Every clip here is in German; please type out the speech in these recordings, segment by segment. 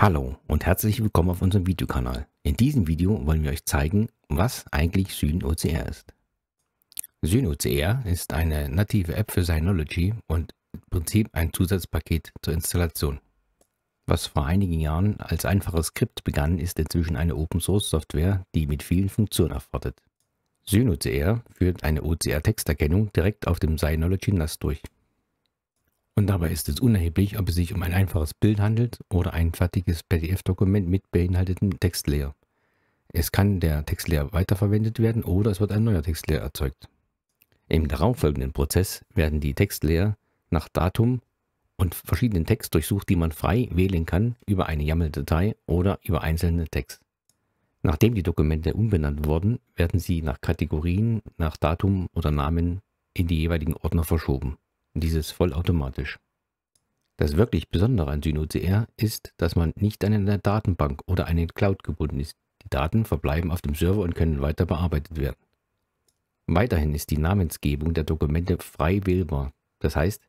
Hallo und herzlich willkommen auf unserem Videokanal. In diesem Video wollen wir euch zeigen, was eigentlich SynOCR ist. SynOCR ist eine native App für Synology und im Prinzip ein Zusatzpaket zur Installation. Was vor einigen Jahren als einfaches Skript begann, ist inzwischen eine Open-Source-Software, die mit vielen Funktionen erfordert. SynOCR führt eine OCR-Texterkennung direkt auf dem Synology NAS durch. Und dabei ist es unerheblich, ob es sich um ein einfaches Bild handelt oder ein fertiges PDF-Dokument mit beinhaltetem Textlayer. Es kann der Textlayer weiterverwendet werden oder es wird ein neuer Textlayer erzeugt. Im darauffolgenden Prozess werden die Textlayer nach Datum und verschiedenen Text durchsucht, die man frei wählen kann über eine YAML-Datei oder über einzelne Text. Nachdem die Dokumente umbenannt wurden, werden sie nach Kategorien, nach Datum oder Namen in die jeweiligen Ordner verschoben dieses vollautomatisch. Das wirklich Besondere an Syno CR ist, dass man nicht an eine Datenbank oder eine Cloud gebunden ist. Die Daten verbleiben auf dem Server und können weiter bearbeitet werden. Weiterhin ist die Namensgebung der Dokumente frei wählbar. Das heißt,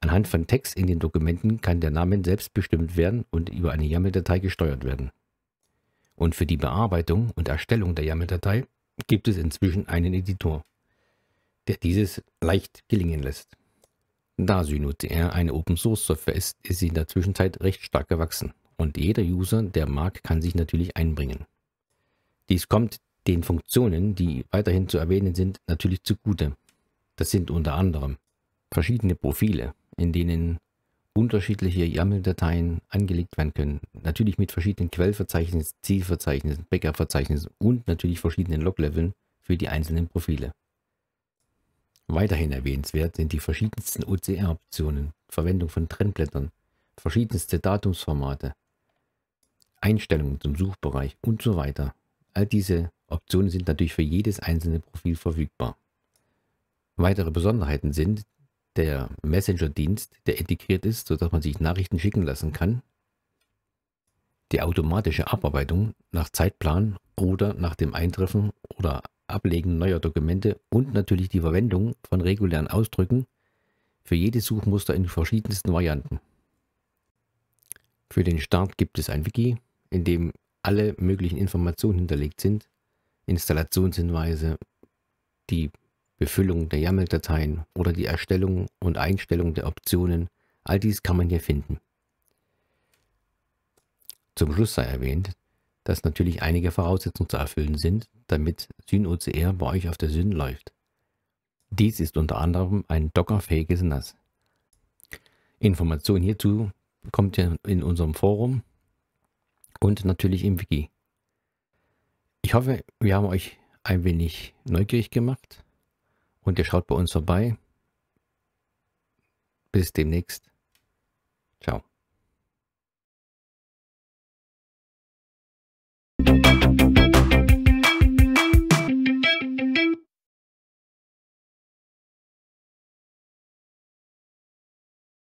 anhand von Text in den Dokumenten kann der Namen selbst bestimmt werden und über eine YAML-Datei gesteuert werden. Und für die Bearbeitung und Erstellung der YAML-Datei gibt es inzwischen einen Editor, der dieses leicht gelingen lässt. Da SynoDR eine Open-Source-Software ist, ist sie in der Zwischenzeit recht stark gewachsen und jeder User, der mag, kann sich natürlich einbringen. Dies kommt den Funktionen, die weiterhin zu erwähnen sind, natürlich zugute. Das sind unter anderem verschiedene Profile, in denen unterschiedliche YAML-Dateien angelegt werden können. Natürlich mit verschiedenen Quellverzeichnissen, Zielverzeichnissen, Backup-Verzeichnissen und natürlich verschiedenen Log-Leveln für die einzelnen Profile. Weiterhin erwähnenswert sind die verschiedensten OCR-Optionen, Verwendung von Trennblättern, verschiedenste Datumsformate, Einstellungen zum Suchbereich und so weiter. All diese Optionen sind natürlich für jedes einzelne Profil verfügbar. Weitere Besonderheiten sind der Messenger-Dienst, der integriert ist, sodass man sich Nachrichten schicken lassen kann, die automatische Abarbeitung nach Zeitplan oder nach dem Eintreffen oder Ablegen neuer Dokumente und natürlich die Verwendung von regulären Ausdrücken für jedes Suchmuster in verschiedensten Varianten. Für den Start gibt es ein Wiki, in dem alle möglichen Informationen hinterlegt sind, Installationshinweise, die Befüllung der YAML-Dateien oder die Erstellung und Einstellung der Optionen, all dies kann man hier finden. Zum Schluss sei erwähnt, dass natürlich einige Voraussetzungen zu erfüllen sind, damit SynOCR bei euch auf der Syn läuft. Dies ist unter anderem ein dockerfähiges NAS. Informationen hierzu bekommt ihr in unserem Forum und natürlich im Wiki. Ich hoffe, wir haben euch ein wenig neugierig gemacht und ihr schaut bei uns vorbei. Bis demnächst. Ciao.